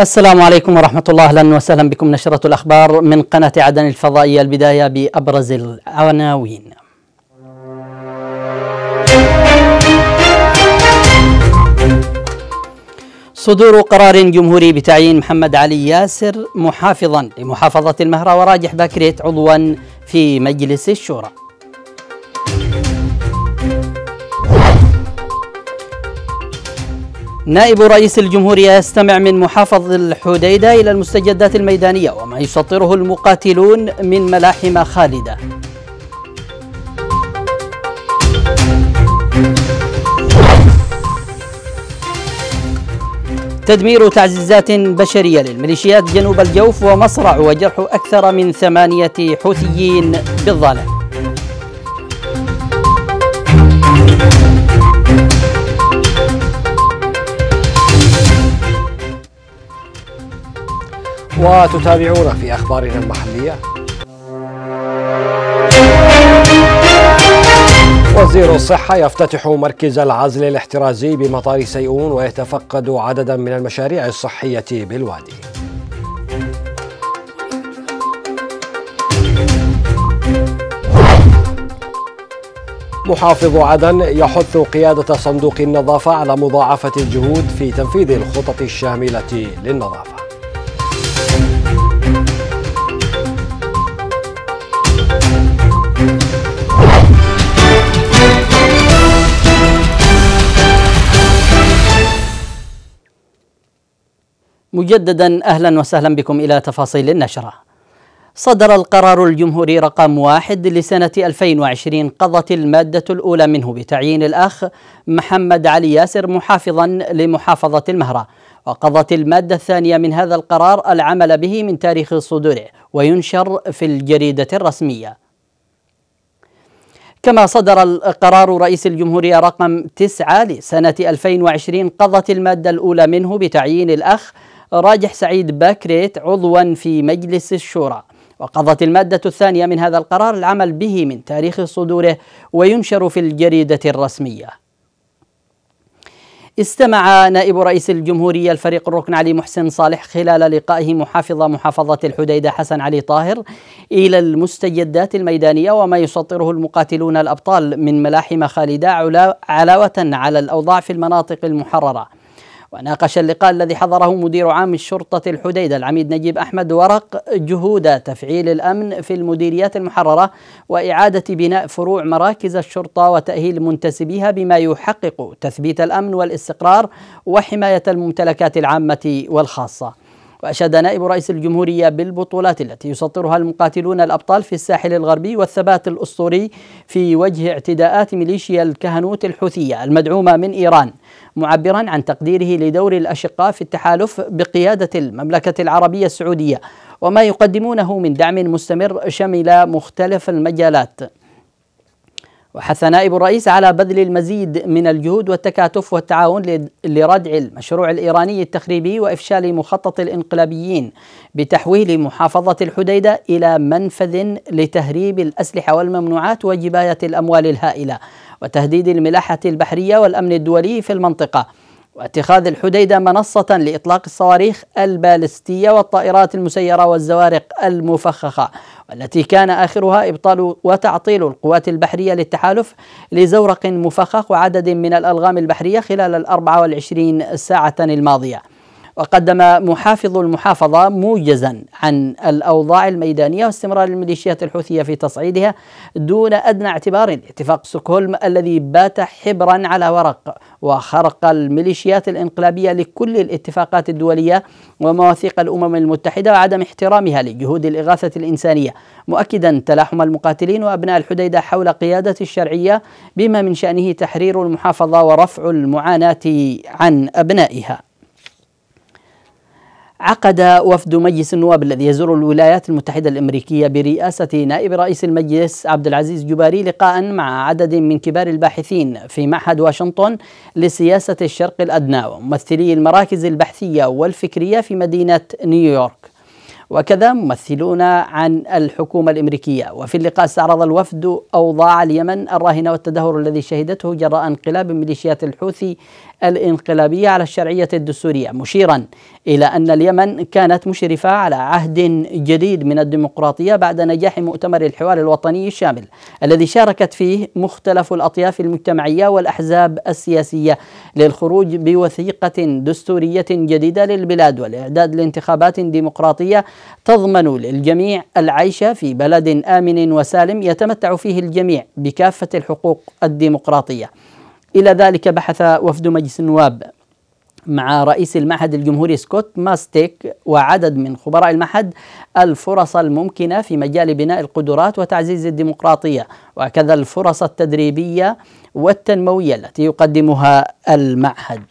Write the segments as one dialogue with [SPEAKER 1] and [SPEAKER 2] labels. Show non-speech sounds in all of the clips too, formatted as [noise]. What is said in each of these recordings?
[SPEAKER 1] السلام عليكم ورحمة الله أهلا وسهلا بكم نشرة الأخبار من قناة عدن الفضائية البداية بأبرز العناوين صدور قرار جمهوري بتعيين محمد علي ياسر محافظا لمحافظة المهرة وراجح باكريت عضوا في مجلس الشورى نائب رئيس الجمهورية يستمع من محافظ الحديدة إلى المستجدات الميدانية وما يسطره المقاتلون من ملاحم خالدة تدمير تعزيزات بشرية للميليشيات جنوب الجوف ومصرع وجرح أكثر من ثمانية حوثيين بالظالم
[SPEAKER 2] وتتابعونا في أخبارنا المحلية وزير الصحة يفتتح مركز العزل الاحترازي بمطار سيئون ويتفقد عددا من المشاريع الصحية بالوادي محافظ عدن يحث قيادة صندوق النظافة على مضاعفة الجهود في تنفيذ الخطط الشاملة للنظافة
[SPEAKER 1] مجددا اهلا وسهلا بكم الى تفاصيل النشره. صدر القرار الجمهوري رقم واحد لسنة 2020 قضت المادة الأولى منه بتعيين الأخ محمد علي ياسر محافظا لمحافظة المهرة وقضت المادة الثانية من هذا القرار العمل به من تاريخ صدوره وينشر في الجريدة الرسمية كما صدر القرار رئيس الجمهورية رقم 9 لسنة 2020 قضت المادة الأولى منه بتعيين الأخ راجح سعيد باكريت عضوا في مجلس الشورى وقضت المادة الثانية من هذا القرار العمل به من تاريخ صدوره وينشر في الجريدة الرسمية استمع نائب رئيس الجمهورية الفريق الركن علي محسن صالح خلال لقائه محافظ محافظة الحديدة حسن علي طاهر إلى المستجدات الميدانية وما يسطره المقاتلون الأبطال من ملاحم خالدة علاوة على الأوضاع في المناطق المحررة وناقش اللقاء الذي حضره مدير عام الشرطة الحديدة العميد نجيب أحمد ورق جهود تفعيل الأمن في المديريات المحررة وإعادة بناء فروع مراكز الشرطة وتأهيل منتسبيها بما يحقق تثبيت الأمن والاستقرار وحماية الممتلكات العامة والخاصة وأشاد نائب رئيس الجمهورية بالبطولات التي يسطرها المقاتلون الأبطال في الساحل الغربي والثبات الأسطوري في وجه اعتداءات ميليشيا الكهنوت الحوثية المدعومة من إيران معبرا عن تقديره لدور الأشقاء في التحالف بقيادة المملكة العربية السعودية وما يقدمونه من دعم مستمر شمل مختلف المجالات وحث نائب الرئيس على بذل المزيد من الجهود والتكاتف والتعاون لردع المشروع الايراني التخريبي وافشال مخطط الانقلابيين بتحويل محافظه الحديده الى منفذ لتهريب الاسلحه والممنوعات وجبايه الاموال الهائله وتهديد الملاحه البحريه والامن الدولي في المنطقه واتخاذ الحديدة منصة لإطلاق الصواريخ البالستية والطائرات المسيرة والزوارق المفخخة والتي كان آخرها إبطال وتعطيل القوات البحرية للتحالف لزورق مفخخ وعدد من الألغام البحرية خلال الأربعة والعشرين ساعة الماضية وقدم محافظ المحافظة موجزا عن الأوضاع الميدانية واستمرار الميليشيات الحوثية في تصعيدها دون أدنى اعتبار اتفاق سوكهولم الذي بات حبرا على ورق وخرق الميليشيات الإنقلابية لكل الاتفاقات الدولية ومواثيق الأمم المتحدة وعدم احترامها لجهود الإغاثة الإنسانية مؤكدا تلاحم المقاتلين وأبناء الحديدة حول قيادة الشرعية بما من شأنه تحرير المحافظة ورفع المعاناة عن أبنائها عقد وفد مجلس النواب الذي يزور الولايات المتحدة الأمريكية برئاسة نائب رئيس المجلس عبد العزيز جباري لقاء مع عدد من كبار الباحثين في معهد واشنطن لسياسة الشرق الأدنى وممثلي المراكز البحثية والفكرية في مدينة نيويورك وكذا ممثلون عن الحكومة الأمريكية وفي اللقاء استعرض الوفد أوضاع اليمن الراهنة والتدهور الذي شهدته جراء انقلاب ميليشيات الحوثي الانقلابية على الشرعية الدستورية مشيرا إلى أن اليمن كانت مشرفة على عهد جديد من الديمقراطية بعد نجاح مؤتمر الحوار الوطني الشامل الذي شاركت فيه مختلف الأطياف المجتمعية والأحزاب السياسية للخروج بوثيقة دستورية جديدة للبلاد والإعداد لانتخابات ديمقراطية تضمن للجميع العيش في بلد آمن وسالم يتمتع فيه الجميع بكافة الحقوق الديمقراطية إلى ذلك بحث وفد مجلس النواب مع رئيس المعهد الجمهوري سكوت ماستيك وعدد من خبراء المعهد الفرص الممكنة في مجال بناء القدرات وتعزيز الديمقراطية وكذا الفرص التدريبية والتنموية التي يقدمها المعهد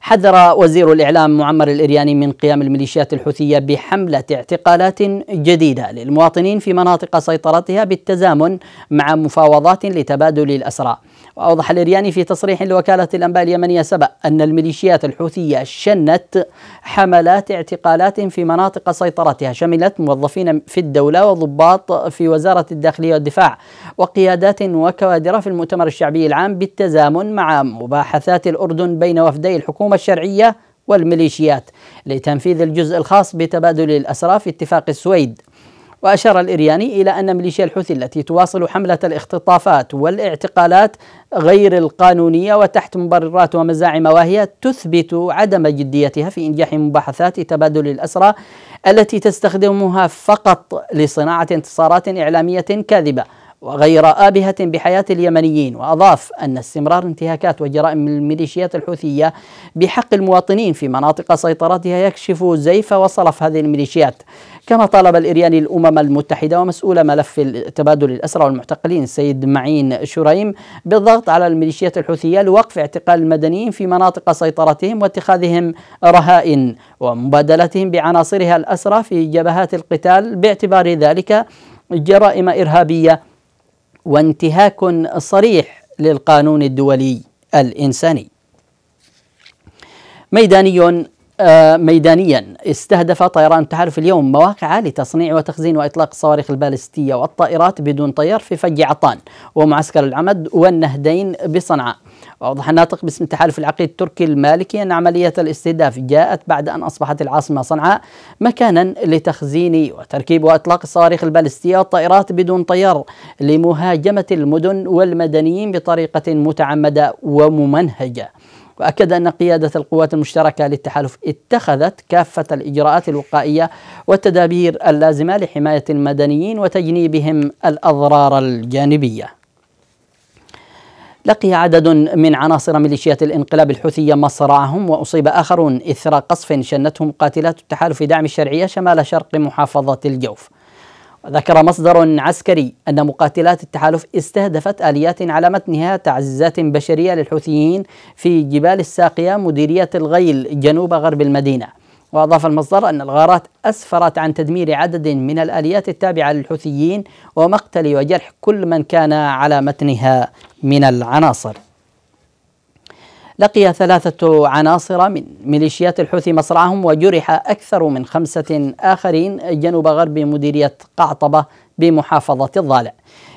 [SPEAKER 1] حذر وزير الإعلام معمر الإرياني من قيام الميليشيات الحوثية بحملة اعتقالات جديدة للمواطنين في مناطق سيطرتها بالتزامن مع مفاوضات لتبادل الأسرى وأوضح الإرياني في تصريح لوكالة الأنباء اليمنية سبأ أن الميليشيات الحوثية شنت حملات اعتقالات في مناطق سيطرتها شملت موظفين في الدولة وضباط في وزارة الداخلية والدفاع وقيادات وكوادر في المؤتمر الشعبي العام بالتزامن مع مباحثات الأردن بين وفدي الحكومة الشرعية والميليشيات لتنفيذ الجزء الخاص بتبادل الأسرى في اتفاق السويد وأشار الإرياني إلى أن ميليشيا الحوثي التي تواصل حملة الاختطافات والاعتقالات غير القانونية وتحت مبررات ومزاعم واهية تثبت عدم جديتها في إنجاح مباحثات تبادل الأسرى التي تستخدمها فقط لصناعة انتصارات إعلامية كاذبة وغير آبهة بحياة اليمنيين وأضاف أن استمرار انتهاكات وجرائم الميليشيات الحوثية بحق المواطنين في مناطق سيطرتها يكشف زيف وصلف هذه الميليشيات كما طالب الإرياني الأمم المتحدة ومسؤول ملف تبادل الأسرى والمعتقلين السيد معين شريم بالضغط على الميليشيات الحوثية لوقف اعتقال المدنيين في مناطق سيطرتهم واتخاذهم رهائن ومبادلتهم بعناصرها الأسرى في جبهات القتال باعتبار ذلك جرائم إرهابية وانتهاك صريح للقانون الدولي الإنساني ميداني آه، ميدانيا استهدف طيران تحالف اليوم مواقع لتصنيع وتخزين واطلاق الصواريخ البالستيه والطائرات بدون طيار في فج عطان ومعسكر العمد والنهدين بصنعاء. واوضح الناطق باسم تحالف العقيد التركي المالكي ان عمليه الاستهداف جاءت بعد ان اصبحت العاصمه صنعاء مكانا لتخزين وتركيب واطلاق الصواريخ البالستيه والطائرات بدون طيار لمهاجمه المدن والمدنيين بطريقه متعمده وممنهجه. وأكد أن قيادة القوات المشتركة للتحالف اتخذت كافة الإجراءات الوقائية والتدابير اللازمة لحماية المدنيين وتجنيبهم الأضرار الجانبية. لقي عدد من عناصر ميليشيات الانقلاب الحوثية مصرعهم وأصيب آخرون إثر قصف شنته مقاتلات التحالف دعم الشرعية شمال شرق محافظة الجوف ذكر مصدر عسكري أن مقاتلات التحالف استهدفت آليات على متنها تعزيزات بشرية للحوثيين في جبال الساقية مديرية الغيل جنوب غرب المدينة وأضاف المصدر أن الغارات أسفرت عن تدمير عدد من الآليات التابعة للحوثيين ومقتل وجرح كل من كان على متنها من العناصر لقي ثلاثة عناصر من ميليشيات الحوثي مصرعهم وجرح أكثر من خمسة آخرين جنوب غرب مديرية قعطبة بمحافظة الضالع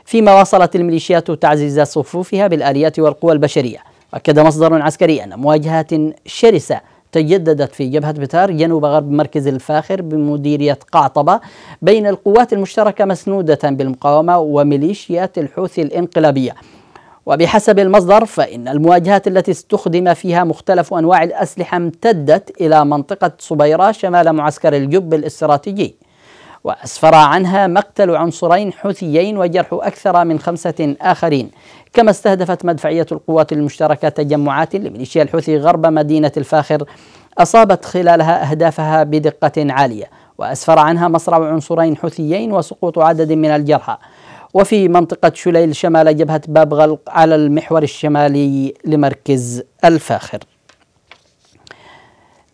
[SPEAKER 1] فيما واصلت الميليشيات تعزيز صفوفها بالآليات والقوى البشرية أكد مصدر عسكري أن مواجهات شرسة تجددت في جبهة بتار جنوب غرب مركز الفاخر بمديرية قعطبة بين القوات المشتركة مسنودة بالمقاومة وميليشيات الحوثي الانقلابية وبحسب المصدر فإن المواجهات التي استخدم فيها مختلف أنواع الأسلحة امتدت إلى منطقة صبيرة شمال معسكر الجب الاستراتيجي وأسفر عنها مقتل عنصرين حوثيين وجرح أكثر من خمسة آخرين كما استهدفت مدفعية القوات المشتركة تجمعات لميليشيا الحوثي غرب مدينة الفاخر أصابت خلالها أهدافها بدقة عالية وأسفر عنها مصرع عنصرين حوثيين وسقوط عدد من الجرحى وفي منطقة شليل شمال جبهة باب غلق على المحور الشمالي لمركز الفاخر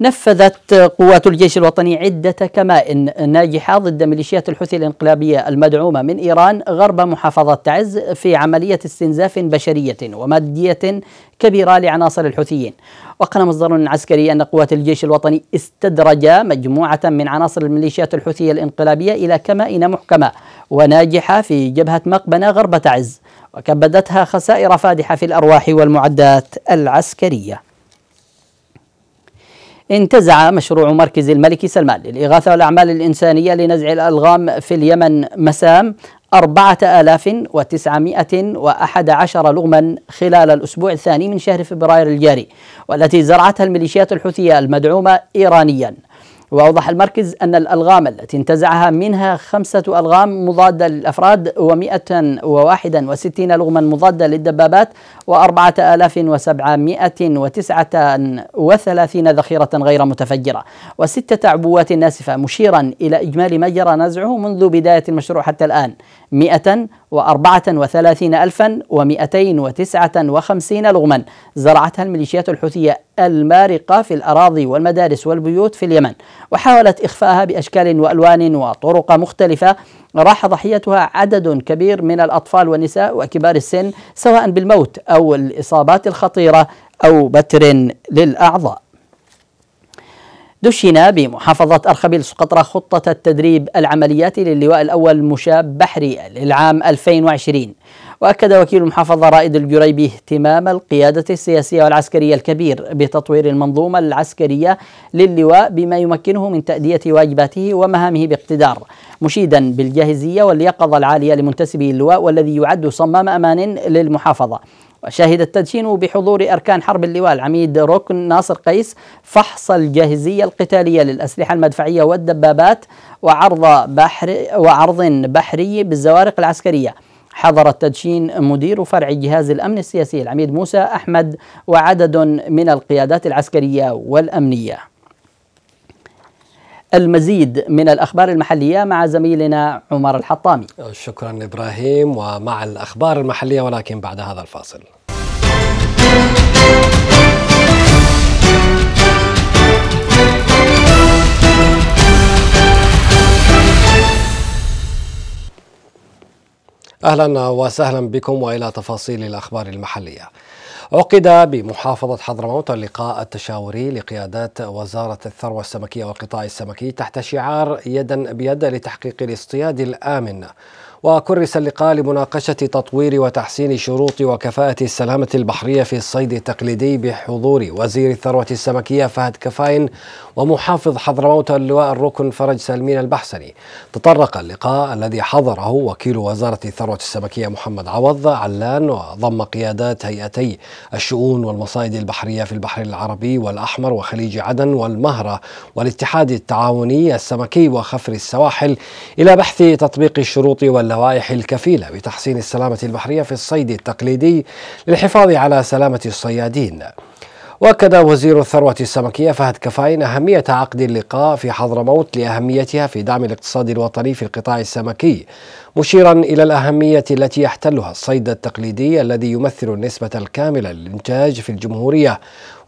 [SPEAKER 1] نفذت قوات الجيش الوطني عدة كمائن ناجحة ضد ميليشيات الحوثي الانقلابية المدعومة من إيران غرب محافظة تعز في عملية استنزاف بشرية ومادية كبيرة لعناصر الحوثيين وقال مصدر عسكري أن قوات الجيش الوطني استدرج مجموعة من عناصر الميليشيات الحوثية الانقلابية إلى كمائن محكمة وناجحة في جبهة مقبنة غرب تعز وكبدتها خسائر فادحة في الأرواح والمعدات العسكرية انتزع مشروع مركز الملك سلمان للإغاثة والأعمال الإنسانية لنزع الألغام في اليمن مسام أربعة آلاف وتسعمائة وأحد عشر لغما خلال الأسبوع الثاني من شهر فبراير الجاري والتي زرعتها الميليشيات الحوثية المدعومة إيرانياً وأوضح المركز أن الألغام التي انتزعها منها خمسة ألغام مضادة للأفراد و161 لغما مضادة للدبابات و4739 ذخيرة غير متفجرة وستة عبوات ناسفة مشيرا إلى إجمالي ما جرى نزعه منذ بداية المشروع حتى الآن 134259 لغما زرعتها الميليشيات الحوثية المارقة في الأراضي والمدارس والبيوت في اليمن وحاولت إخفاءها بأشكال وألوان وطرق مختلفة راح ضحيتها عدد كبير من الأطفال والنساء وكبار السن سواء بالموت أو الإصابات الخطيرة أو بتر للأعضاء دشنا بمحافظة أرخبيل سقطرى خطة التدريب العملياتي للواء الأول مشاب بحري للعام 2020 وأكد وكيل المحافظة رائد الجريبي اهتمام القيادة السياسية والعسكرية الكبير بتطوير المنظومة العسكرية للواء بما يمكنه من تأدية واجباته ومهامه باقتدار مشيدا بالجاهزية واليقظة العالية لمنتسبي اللواء والذي يعد صمام أمان للمحافظة وشهد التدشين بحضور أركان حرب اللواء العميد ركن ناصر قيس فحص الجاهزية القتالية للأسلحة المدفعية والدبابات وعرض بحر وعرض بحري بالزوارق العسكرية حضر التدشين مدير فرع جهاز الأمن السياسي العميد موسى أحمد وعدد من القيادات العسكرية والأمنية المزيد من الأخبار المحلية مع زميلنا عمر
[SPEAKER 2] الحطامي شكرا إبراهيم ومع الأخبار المحلية ولكن بعد هذا الفاصل اهلا وسهلا بكم والى تفاصيل الاخبار المحليه. عقد بمحافظة حضرموت اللقاء التشاوري لقيادات وزارة الثروة السمكية والقطاع السمكي تحت شعار يدا بيد لتحقيق الاصطياد الآمن وكرس اللقاء لمناقشة تطوير وتحسين شروط وكفاءة السلامة البحرية في الصيد التقليدي بحضور وزير الثروة السمكية فهد كفاين ومحافظ حضرموت اللواء الركن فرج سلمين البحسني تطرق اللقاء الذي حضره وكيل وزارة الثروة السمكية محمد عوض علان وضم قيادات هيئتي الشؤون والمصائد البحرية في البحر العربي والأحمر وخليج عدن والمهرة والاتحاد التعاوني السمكي وخفر السواحل إلى بحث تطبيق الشروط وال اللوائح الكفيلة بتحسين السلامة البحرية في الصيد التقليدي للحفاظ على سلامة الصيادين واكد وزير الثروه السمكيه فهد كفاين اهميه عقد اللقاء في حضرموت لاهميتها في دعم الاقتصاد الوطني في القطاع السمكي مشيرا الى الاهميه التي يحتلها الصيد التقليدي الذي يمثل النسبه الكامله للانتاج في الجمهوريه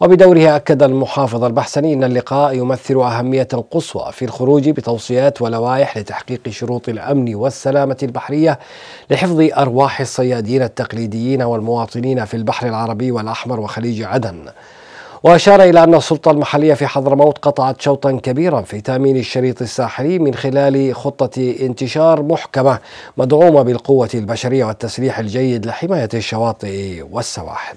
[SPEAKER 2] وبدورها أكد المحافظ البحسني أن اللقاء يمثل أهمية قصوى في الخروج بتوصيات ولوائح لتحقيق شروط الأمن والسلامة البحرية لحفظ أرواح الصيادين التقليديين والمواطنين في البحر العربي والأحمر وخليج عدن وأشار إلى أن السلطة المحلية في حضرموت قطعت شوطا كبيرا في تأمين الشريط الساحلي من خلال خطة انتشار محكمة مدعومة بالقوة البشرية والتسليح الجيد لحماية الشواطئ
[SPEAKER 3] والسواحل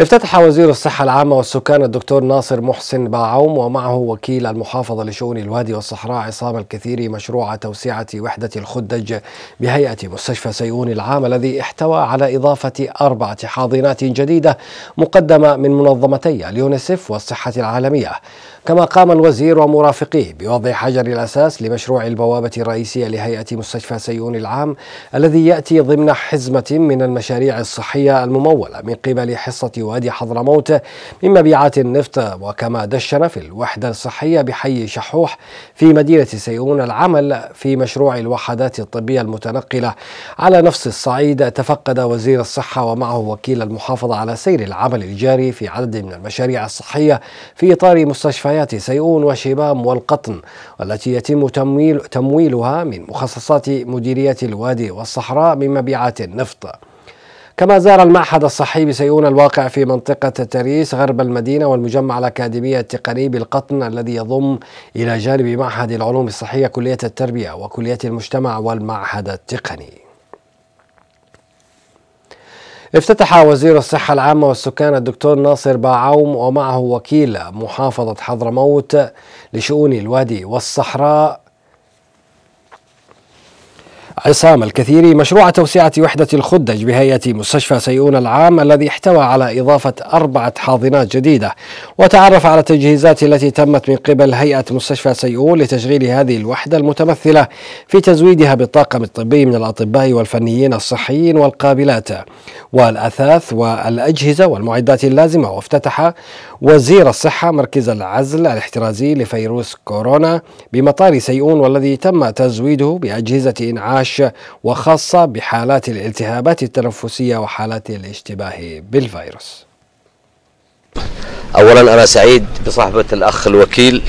[SPEAKER 2] افتتح وزير الصحة العامة والسكان الدكتور ناصر محسن باعوم ومعه وكيل المحافظة لشؤون الوادي والصحراء عصام الكثيري مشروع توسعة وحدة الخدج بهيئة مستشفى سيئون العام الذي احتوى على إضافة أربعة حاضنات جديدة مقدمة من منظمتي اليونسف والصحة العالمية كما قام الوزير ومرافقيه بوضع حجر الأساس لمشروع البوابة الرئيسية لهيئة مستشفى سيئون العام الذي يأتي ضمن حزمة من المشاريع الصحية الممولة من قبل حصة وادي حضرموت من مبيعات النفط وكما دشن في الوحدة الصحية بحي شحوح في مدينة سيئون العمل في مشروع الوحدات الطبية المتنقلة على نفس الصعيد تفقد وزير الصحة ومعه وكيل المحافظة على سير العمل الجاري في عدد من المشاريع الصحية في إطار مستشفيات الولايات سيئون وشبام والقطن والتي يتم تمويل تمويلها من مخصصات مديرية الوادي والصحراء من مبيعات النفط كما زار المعهد الصحي بسيئون الواقع في منطقة تريس غرب المدينة والمجمع الأكاديمي التقني بالقطن الذي يضم إلى جانب معهد العلوم الصحية كلية التربية وكلية المجتمع والمعهد التقني افتتح وزير الصحة العامة والسكان الدكتور ناصر باعوم ومعه وكيل محافظة حضرموت لشؤون الوادي والصحراء عصام الكثيري مشروع توسعة وحدة الخدج بهيئة مستشفى سيئون العام الذي احتوى على إضافة أربعة حاضنات جديدة وتعرف على التجهيزات التي تمت من قبل هيئة مستشفى سيئون لتشغيل هذه الوحدة المتمثلة في تزويدها بالطاقم الطبي من الأطباء والفنيين الصحيين والقابلات والأثاث والأجهزة والمعدات اللازمة وافتتح وزير الصحة مركز العزل الاحترازي لفيروس كورونا بمطار سيئون والذي تم تزويده بأجهزة إنعاش الهشة وخاصة بحالات الالتهابات التنفسية وحالات الاشتباه بالفيروس
[SPEAKER 3] أولا أنا سعيد بصحبة الأخ الوكيل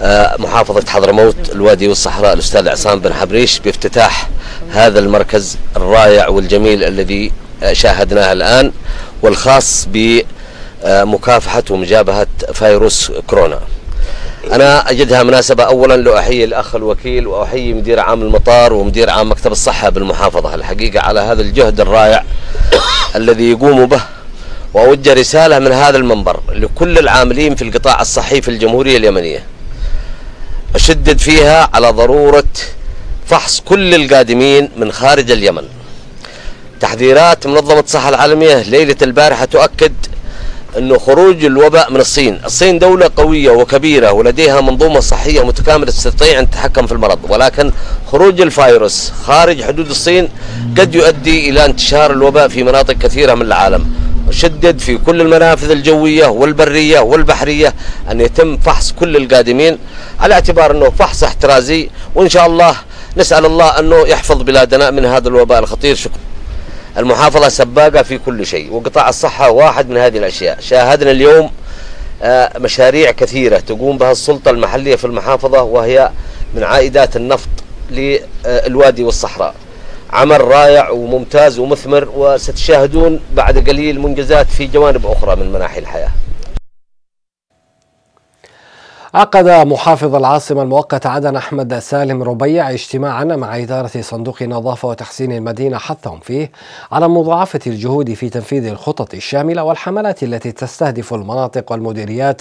[SPEAKER 3] آه، محافظة حضرموت الوادي والصحراء الأستاذ عصام بن حبريش بافتتاح هذا المركز الرائع والجميل الذي آه، شاهدناه الآن والخاص بمكافحة ومجابهة فيروس كورونا أنا أجدها مناسبة أولا لأحيي الأخ الوكيل وأحيي مدير عام المطار ومدير عام مكتب الصحة بالمحافظة الحقيقة على هذا الجهد الرائع [coughs] الذي يقوموا به وأوجه رسالة من هذا المنبر لكل العاملين في القطاع الصحي في الجمهورية اليمنية أشدد فيها على ضرورة فحص كل القادمين من خارج اليمن تحذيرات منظمة الصحة العالمية ليلة البارحة تؤكد انه خروج الوباء من الصين، الصين دولة قوية وكبيرة ولديها منظومة صحية متكاملة تستطيع ان تتحكم في المرض، ولكن خروج الفيروس خارج حدود الصين قد يؤدي الى انتشار الوباء في مناطق كثيرة من العالم. شدد في كل المنافذ الجوية والبرية والبحرية ان يتم فحص كل القادمين على اعتبار انه فحص احترازي وان شاء الله نسأل الله انه يحفظ بلادنا من هذا الوباء الخطير، شكرا. المحافظة سباقة في كل شيء وقطاع الصحة واحد من هذه الأشياء شاهدنا اليوم آه، مشاريع كثيرة تقوم بها السلطة المحلية في المحافظة وهي من عائدات النفط للوادي والصحراء عمل رائع وممتاز ومثمر وستشاهدون بعد قليل منجزات في جوانب أخرى من مناحي الحياة
[SPEAKER 2] عقد محافظ العاصمة المؤقت عدن أحمد سالم ربيع اجتماعا مع إدارة صندوق النظافة وتحسين المدينة حثهم فيه على مضاعفة الجهود في تنفيذ الخطط الشاملة والحملات التي تستهدف المناطق والمديريات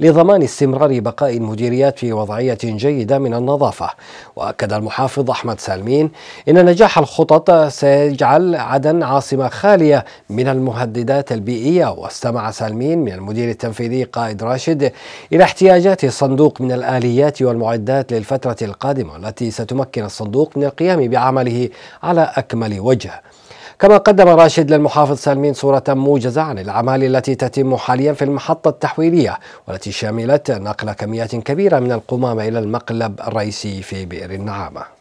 [SPEAKER 2] لضمان استمرار بقاء المديريات في وضعية جيدة من النظافة وأكد المحافظ أحمد سالمين إن نجاح الخطط سيجعل عدن عاصمة خالية من المهددات البيئية واستمع سالمين من المدير التنفيذي قائد راشد إلى احتياجات الصندوق من الآليات والمعدات للفترة القادمة التي ستمكن الصندوق من القيام بعمله على أكمل وجه كما قدم راشد للمحافظ سالمين صورة موجزة عن الأعمال التي تتم حاليا في المحطة التحويلية والتي شملت نقل كميات كبيرة من القمامة إلى المقلب الرئيسي في بئر النعامة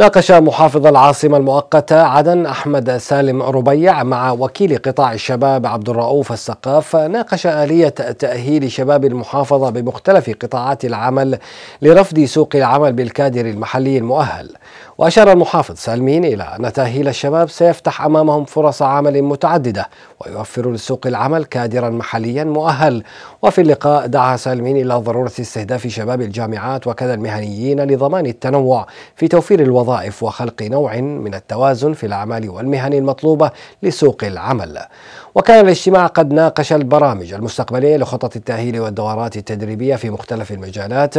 [SPEAKER 2] ناقش محافظ العاصمة المؤقتة عدن أحمد سالم ربيع مع وكيل قطاع الشباب عبد الرؤوف السقاف ناقش آلية تأهيل شباب المحافظة بمختلف قطاعات العمل لرفض سوق العمل بالكادر المحلي المؤهل وأشار المحافظ سالمين إلى أن تأهيل الشباب سيفتح أمامهم فرص عمل متعددة ويوفر لسوق العمل كادرا محليا مؤهل وفي اللقاء دعا سالمين إلى ضرورة استهداف شباب الجامعات وكذا المهنيين لضمان التنوع في توفير الوظائف وخلق نوع من التوازن في الأعمال والمهن المطلوبة لسوق العمل وكان الاجتماع قد ناقش البرامج المستقبلية لخطط التأهيل والدورات التدريبية في مختلف المجالات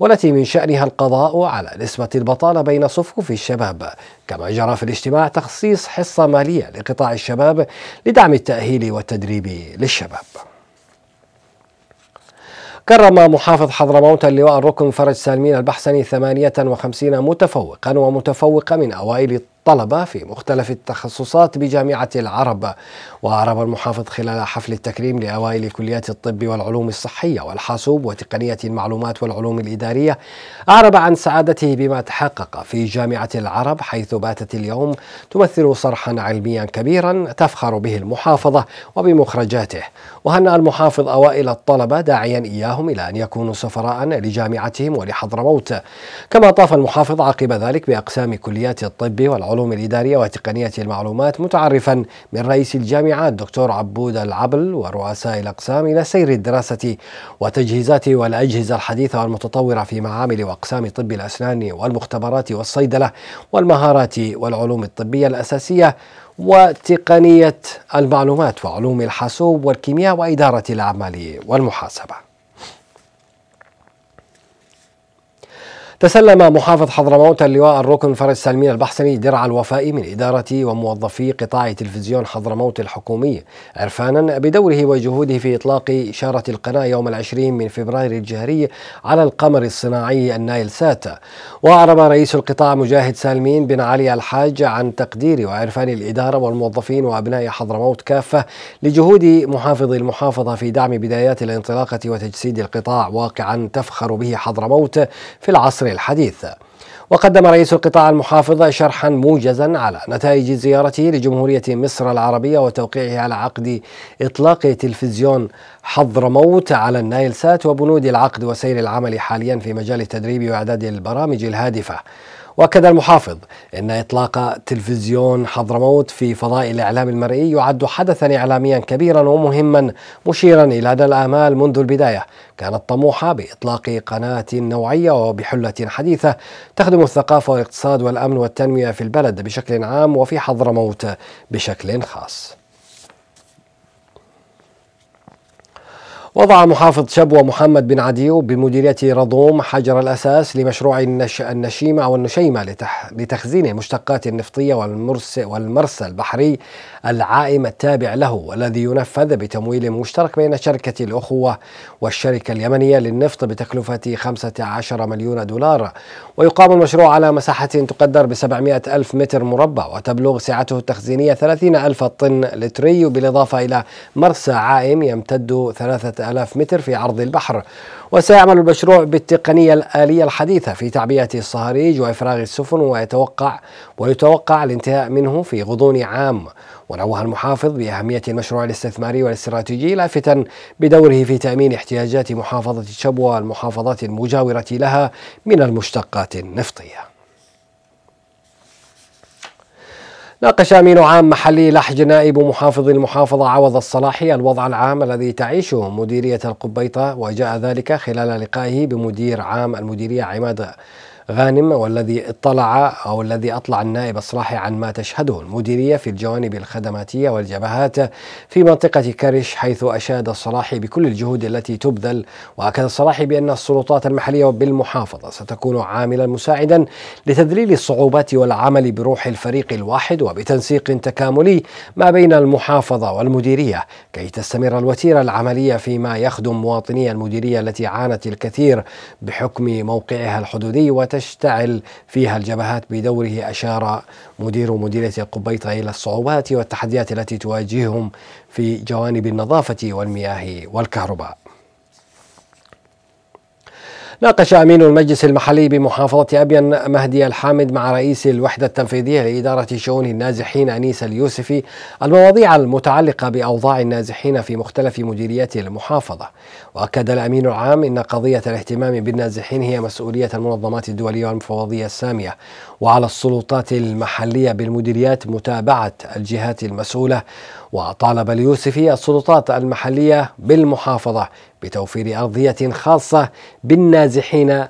[SPEAKER 2] والتي من شأنها القضاء على نسبة البطالة بين صفوف الشباب كما جرى في الاجتماع تخصيص حصة مالية لقطاع الشباب لدعم التأهيل والتدريب للشباب كرم محافظ حضرموت اللواء الركن فرج سالمين البحسني 58 متفوقا ومتفوقة من أوائل الطلبة في مختلف التخصصات بجامعة العرب وأعرب المحافظ خلال حفل التكريم لأوائل كليات الطب والعلوم الصحية والحاسوب وتقنية المعلومات والعلوم الإدارية أعرب عن سعادته بما تحقق في جامعة العرب حيث باتت اليوم تمثل صرحا علميا كبيرا تفخر به المحافظة وبمخرجاته وهنأ المحافظ أوائل الطلبة داعيا إياهم إلى أن يكونوا سفراء لجامعتهم ولحضرموت كما طاف المحافظ عقب ذلك بأقسام كليات الطب والعلوم العلوم الإدارية وتقنية المعلومات متعرفا من رئيس الجامعة الدكتور عبود العبل ورؤساء الأقسام إلى سير الدراسة وتجهيزات والأجهزة الحديثة والمتطورة في معامل وأقسام طب الأسنان والمختبرات والصيدلة والمهارات والعلوم الطبية الأساسية وتقنية المعلومات وعلوم الحاسوب والكيمياء وإدارة الأعمال والمحاسبة تسلم محافظ حضرموت اللواء الركن فارس سلمين البحسني درع الوفاء من إدارة وموظفي قطاع تلفزيون حضرموت الحكومي عرفانا بدوره وجهوده في إطلاق إشارة القناة يوم العشرين من فبراير الجهري على القمر الصناعي النايل ساتا وأعرب رئيس القطاع مجاهد سالمين بن علي الحاج عن تقدير وعرفان الإدارة والموظفين وأبناء حضرموت كافة لجهود محافظ المحافظة في دعم بدايات الانطلاقة وتجسيد القطاع واقعا تفخر به حضرموت في العصر الحديث وقدم رئيس القطاع المحافظ شرحا موجزا على نتائج زيارته لجمهورية مصر العربية وتوقيعه على عقد إطلاق تلفزيون حضرموت على النايل سات وبنود العقد وسير العمل حاليا في مجال التدريب وإعداد البرامج الهادفة واكد المحافظ ان اطلاق تلفزيون حضرموت في فضاء الاعلام المرئي يعد حدثا اعلاميا كبيرا ومهما مشيرا الى ان الامال منذ البدايه كانت طموحه باطلاق قناه نوعيه وبحله حديثه تخدم الثقافه والاقتصاد والامن والتنميه في البلد بشكل عام وفي حضرموت بشكل خاص وضع محافظ شبوة محمد بن عديو بمديرية رضوم حجر الأساس لمشروع النش... النشيمة أو النشيمة لتح... لتخزين المشتقات النفطية والمرس... والمرسى البحري العائم التابع له والذي ينفذ بتمويل مشترك بين شركة الأخوة والشركة اليمنية للنفط بتكلفة 15 مليون دولار ويقام المشروع على مساحة تقدر ب 700 ألف متر مربع وتبلغ سعته التخزينية 30 ألف طن لتري بالإضافة إلى مرسى عائم يمتد ثلاثة آلاف متر في عرض البحر وسيعمل المشروع بالتقنية الآلية الحديثة في تعبئة الصهاريج وإفراغ السفن ويتوقع ويتوقع الانتهاء منه في غضون عام ونوه المحافظ بأهمية المشروع الاستثماري والاستراتيجي لافتا بدوره في تأمين احتياجات محافظة شبوة والمحافظات المجاورة لها من المشتقات النفطية ناقش أمين عام محلي لحج نائب محافظ المحافظة عوض الصلاحي الوضع العام الذي تعيشه مديرية القبيطة وجاء ذلك خلال لقائه بمدير عام المديرية عماد غانم والذي اطلع أو الذي أطلع النائب الصلاحي عن ما تشهده المديرية في الجوانب الخدماتية والجبهات في منطقة كرش حيث أشاد الصلاحي بكل الجهود التي تبذل وأكد الصلاحي بأن السلطات المحلية بالمحافظة ستكون عاملا مساعدا لتذليل الصعوبات والعمل بروح الفريق الواحد وبتنسيق تكاملي ما بين المحافظة والمديرية كي تستمر الوتيرة العملية فيما يخدم مواطني المديرية التي عانت الكثير بحكم موقعها الحدودي وت تشتعل فيها الجبهات بدوره أشار مدير مديرية قبيطة إلى الصعوبات والتحديات التي تواجههم في جوانب النظافة والمياه والكهرباء ناقش أمين المجلس المحلي بمحافظة أبين مهدي الحامد مع رئيس الوحدة التنفيذية لإدارة شؤون النازحين أنيس اليوسفي المواضيع المتعلقة بأوضاع النازحين في مختلف مديريات المحافظة وأكد الأمين العام أن قضية الاهتمام بالنازحين هي مسؤولية المنظمات الدولية والمفوضية السامية وعلى السلطات المحلية بالمديريات متابعة الجهات المسؤولة وطالب اليوسفي السلطات المحلية بالمحافظة بتوفير أرضية خاصة بالنازحين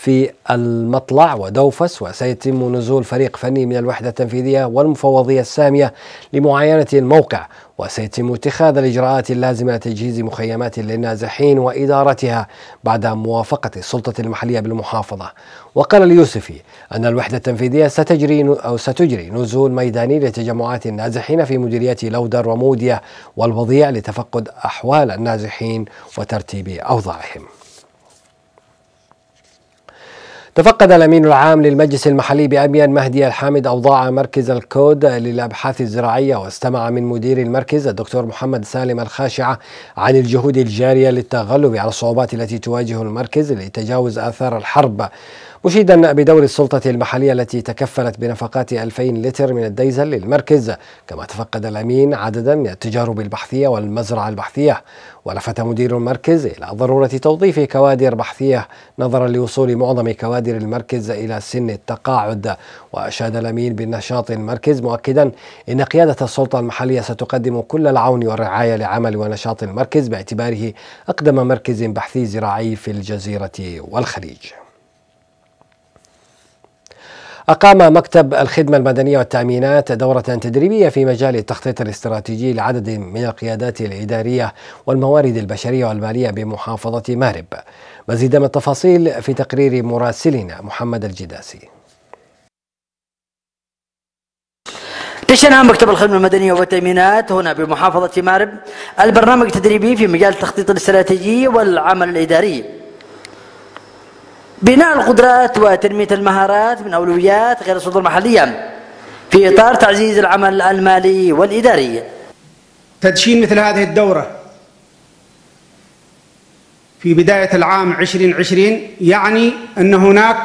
[SPEAKER 2] في المطلع ودوفس وسيتم نزول فريق فني من الوحدة التنفيذية والمفوضية السامية لمعاينة الموقع وسيتم اتخاذ الإجراءات اللازمة لتجهيز مخيمات للنازحين وإدارتها بعد موافقة السلطة المحلية بالمحافظة وقال اليوسفي أن الوحدة التنفيذية ستجري أو ستجري نزول ميداني لتجمعات النازحين في مديريات لودر ومودية والوضيع لتفقد أحوال النازحين وترتيب أوضاعهم تفقد الأمين العام للمجلس المحلي بأميان مهدي الحامد أوضاع مركز الكود للأبحاث الزراعية واستمع من مدير المركز الدكتور محمد سالم الخاشعة عن الجهود الجارية للتغلب على الصعوبات التي تواجه المركز لتجاوز آثار الحرب مشيدا بدور السلطة المحلية التي تكفلت بنفقات 2000 لتر من الديزل للمركز كما تفقد الأمين عددا من التجارب البحثية والمزرعة البحثية ولفت مدير المركز إلى ضرورة توظيف كوادر بحثية نظرا لوصول معظم كوادر المركز إلى سن التقاعد وأشاد الأمين بنشاط المركز مؤكدا أن قيادة السلطة المحلية ستقدم كل العون والرعاية لعمل ونشاط المركز باعتباره أقدم مركز بحثي زراعي في الجزيرة والخليج أقام مكتب الخدمة المدنية والتأمينات دورة تدريبية في مجال التخطيط الاستراتيجي لعدد من القيادات الإدارية والموارد البشرية والمالية بمحافظة مارب. مزيد من التفاصيل في تقرير مراسلنا محمد الجداسي.
[SPEAKER 1] دشنها مكتب الخدمة المدنية والتأمينات هنا بمحافظة مارب البرنامج التدريبي في مجال التخطيط الاستراتيجي والعمل الإداري بناء القدرات وتنمية المهارات من أولويات غير السلطة المحلية في
[SPEAKER 4] إطار تعزيز العمل المالي والإداري تدشين مثل هذه الدورة في بداية العام 2020 يعني أن هناك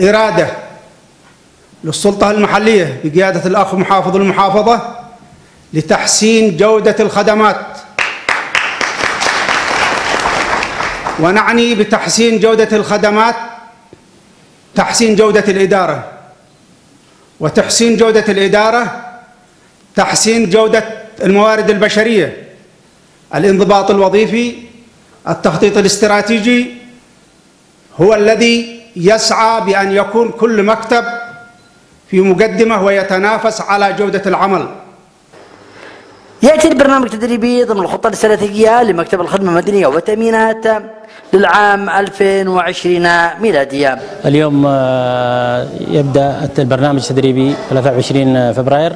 [SPEAKER 4] إرادة للسلطة المحلية بقيادة الأخ محافظ المحافظة لتحسين جودة الخدمات ونعني بتحسين جودة الخدمات تحسين جودة الإدارة وتحسين جودة الإدارة تحسين جودة الموارد البشرية الانضباط الوظيفي التخطيط الاستراتيجي هو الذي يسعى بأن يكون كل مكتب في مقدمة ويتنافس على جودة العمل يأتي البرنامج التدريبي
[SPEAKER 1] ضمن الخطة الاستراتيجية لمكتب الخدمة المدنية والتأمينات للعام 2020 ميلادية
[SPEAKER 4] اليوم آه، يبدأ البرنامج التدريبي 23 فبراير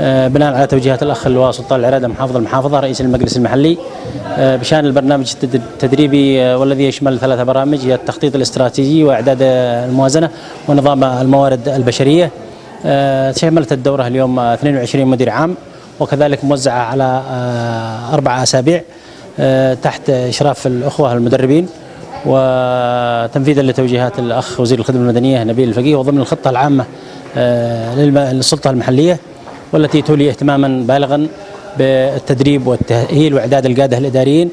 [SPEAKER 4] آه، بناء على توجيهات الاخ اللواء سلطان العراده محافظ المحافظه رئيس المجلس المحلي آه، بشان البرنامج التدريبي والذي يشمل ثلاث برامج هي التخطيط الاستراتيجي واعداد الموازنه ونظام الموارد البشريه شملت الدوره اليوم 22 مدير عام وكذلك موزعه على اربع اسابيع آه، تحت إشراف الأخوة المدربين وتنفيذا لتوجيهات الأخ وزير الخدمة المدنية نبيل الفقيه وضمن الخطة العامة آه، للسلطة المحلية والتي تولي اهتماما بالغا بالتدريب والتأهيل وإعداد القادة الإداريين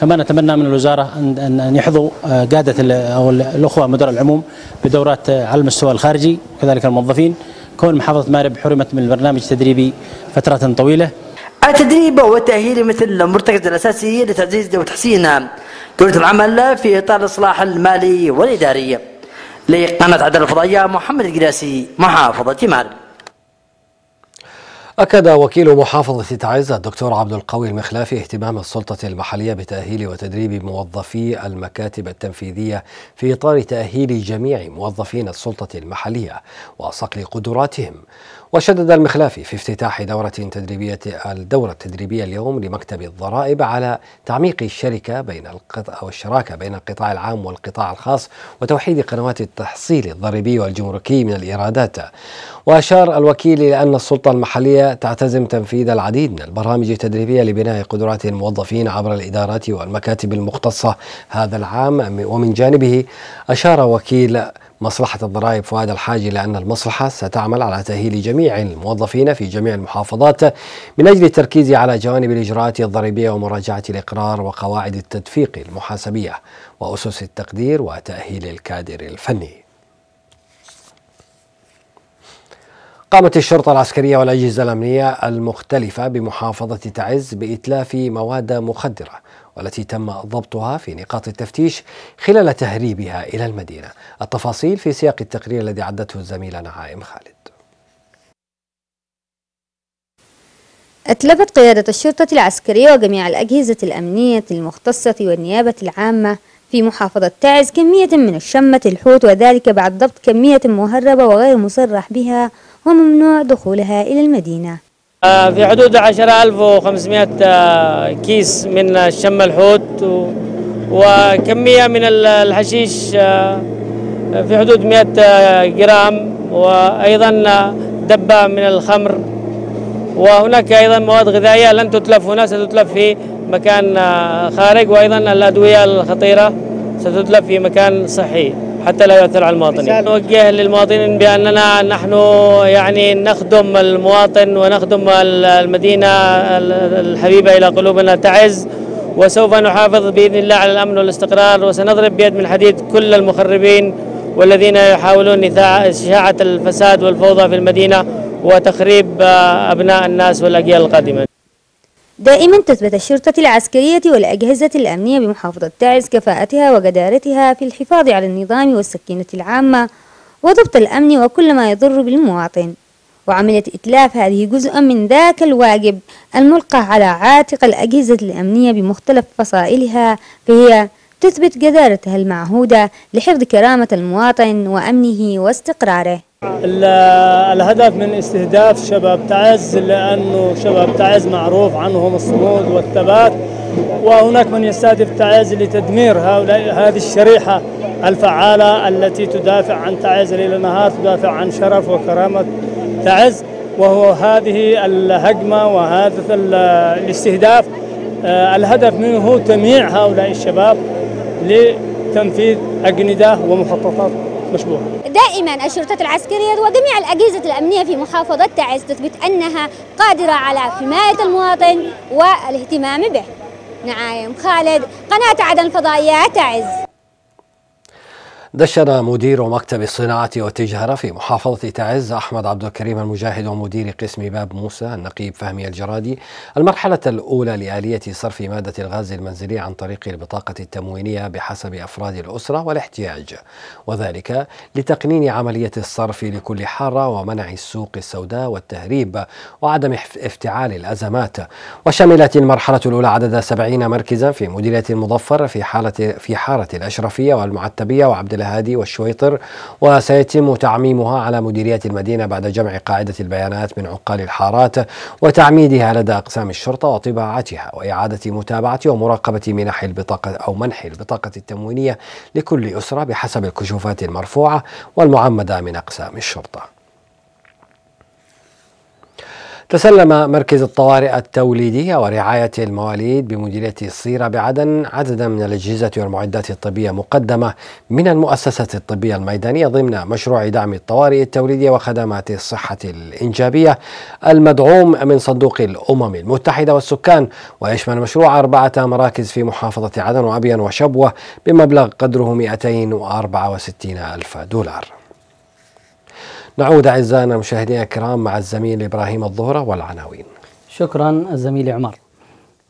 [SPEAKER 4] كما نتمنى من الوزارة أن أن يحظوا آه، قادة أو الأخوة مدراء العموم بدورات على المستوى الخارجي كذلك الموظفين كون محافظة مارب حرمت من البرنامج التدريبي فترة طويلة
[SPEAKER 1] التدريب والتأهيل مثل المرتكز الأساسي لتعزيز وتحسين دورة العمل في إطار الإصلاح المالي والإداري لقناة عدن الفضائية محمد القراسي محافظة
[SPEAKER 4] مال
[SPEAKER 2] أكد وكيل محافظة تعز الدكتور عبد القوي المخلافي اهتمام السلطة المحلية بتأهيل وتدريب موظفي المكاتب التنفيذية في إطار تأهيل جميع موظفين السلطة المحلية وصقل قدراتهم وشدد المخلافي في افتتاح دورة تدريبية الدورة التدريبية اليوم لمكتب الضرائب على تعميق الشركة بين القطاع أو الشراكة بين القطاع العام والقطاع الخاص وتوحيد قنوات التحصيل الضريبي والجمركي من الإيرادات وأشار الوكيل إلى أن السلطة المحلية تعتزم تنفيذ العديد من البرامج التدريبية لبناء قدرات الموظفين عبر الإدارات والمكاتب المختصة هذا العام ومن جانبه أشار وكيل مصلحة الضرائب فؤاد الحاجي لأن المصلحة ستعمل على تأهيل جميع الموظفين في جميع المحافظات من أجل التركيز على جوانب الإجراءات الضريبية ومراجعة الإقرار وقواعد التدفيق المحاسبية وأسس التقدير وتأهيل الكادر الفني قامت الشرطة العسكرية والأجهزة الأمنية المختلفة بمحافظة تعز بإتلاف مواد مخدرة والتي تم ضبطها في نقاط التفتيش خلال تهريبها إلى المدينة التفاصيل في سياق التقرير الذي عدته الزميلة نعائم خالد
[SPEAKER 3] أتلفت قيادة الشرطة العسكرية وجميع الأجهزة الأمنية المختصة والنيابة العامة في محافظة تعز كمية من الشمة الحوت وذلك بعد ضبط كمية مهربة وغير مصرح بها وممنوع دخولها إلى المدينة
[SPEAKER 4] آه، في حدود 10500 آه، كيس من شم الحوت وكمية من الحشيش آه، في حدود 100 جرام وأيضا دبة من الخمر وهناك أيضا مواد غذائية لن تتلف هنا ستتلف في مكان خارج وأيضا الأدوية الخطيرة ستتلف في مكان صحي حتى لا يؤثر على المواطنين نوجه للمواطنين بأننا نحن يعني نخدم المواطن ونخدم المدينة الحبيبة إلى قلوبنا تعز وسوف نحافظ بإذن الله على الأمن والاستقرار وسنضرب بيد من حديد كل المخربين والذين يحاولون إشاعة الفساد والفوضى في المدينة وتخريب آه، أبناء الناس والأجيال القادمة
[SPEAKER 3] دائما تثبت الشرطة العسكرية والأجهزة الأمنية بمحافظة تعز كفاءتها وجدارتها في الحفاظ على النظام والسكينة العامة وضبط الأمن وكل ما يضر بالمواطن وعملت إتلاف هذه جزء من ذاك الواجب الملقى على عاتق الأجهزة الأمنية بمختلف فصائلها فهي تثبت جدارتها المعهودة لحفظ كرامة المواطن وأمنه واستقراره
[SPEAKER 4] الهدف من استهداف شباب تعز لأنه شباب تعز معروف عنهم الصمود والثبات وهناك من يستهدف تعز لتدمير هؤلاء هذه الشريحة الفعالة التي تدافع عن تعز ليل نهار تدافع عن شرف وكرامة تعز وهو هذه الهجمة وهذا الاستهداف آه، الهدف منه هو تمييع هؤلاء الشباب لتنفيذ أجندة ومخططات مشروعة
[SPEAKER 3] دائما الشرطة العسكرية وجميع الأجهزة الأمنية في محافظة تعز تثبت أنها قادرة على حماية المواطن والاهتمام به نعايم خالد قناة عدن فضائية تعز
[SPEAKER 2] دشن مدير مكتب الصناعة والتجارة في محافظة تعز أحمد عبد الكريم المجاهد ومدير قسم باب موسى النقيب فهمي الجرادي المرحلة الأولى لآلية صرف مادة الغاز المنزلي عن طريق البطاقة التموينية بحسب أفراد الأسرة والاحتياج وذلك لتقنين عملية الصرف لكل حارة ومنع السوق السوداء والتهريب وعدم افتعال الأزمات وشملت المرحلة الأولى عدد 70 مركزا في مديرية المظفر في حالة في حارة الأشرفية والمعتبية وعبد الهادي والشويطر وسيتم تعميمها على مديرية المدينة بعد جمع قاعدة البيانات من عقال الحارات وتعميدها لدى أقسام الشرطة وطباعتها وإعادة متابعة ومراقبة منح البطاقة أو منح البطاقة التموينية لكل أسرة بحسب الكشوفات المرفوعة والمعمدة من أقسام الشرطة تسلم مركز الطوارئ التوليدية ورعاية المواليد بمديرية الصيرة بعدن عددا من الأجهزة والمعدات الطبية مقدمة من المؤسسة الطبية الميدانية ضمن مشروع دعم الطوارئ التوليدية وخدمات الصحة الإنجابية المدعوم من صندوق الأمم المتحدة والسكان ويشمل المشروع أربعة مراكز في محافظة عدن وأبين وشبوة بمبلغ قدره 264 ألف دولار نعود أعزائنا مشاهدينا الكرام مع الزميل إبراهيم الظهرة والعناوين شكرا الزميل عمر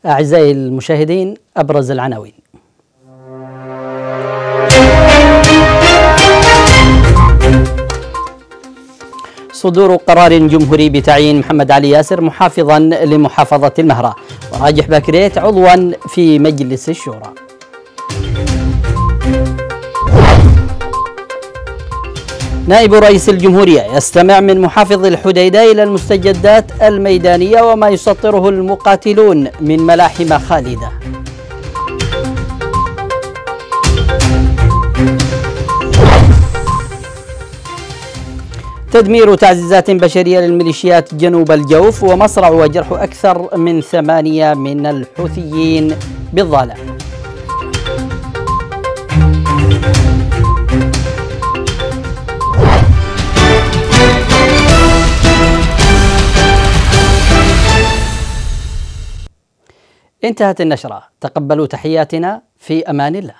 [SPEAKER 1] أعزائي المشاهدين أبرز العناوين صدور قرار جمهوري بتعيين محمد علي ياسر محافظا لمحافظة المهرة وراجح باكريت عضوا في مجلس الشورى نائب رئيس الجمهورية يستمع من محافظ الحديدة إلى المستجدات الميدانية وما يسطره المقاتلون من ملاحم خالدة تدمير تعزيزات بشرية للميليشيات جنوب الجوف ومصرع وجرح أكثر من ثمانية من الحوثيين بالظالم انتهت النشرة تقبلوا تحياتنا في أمان الله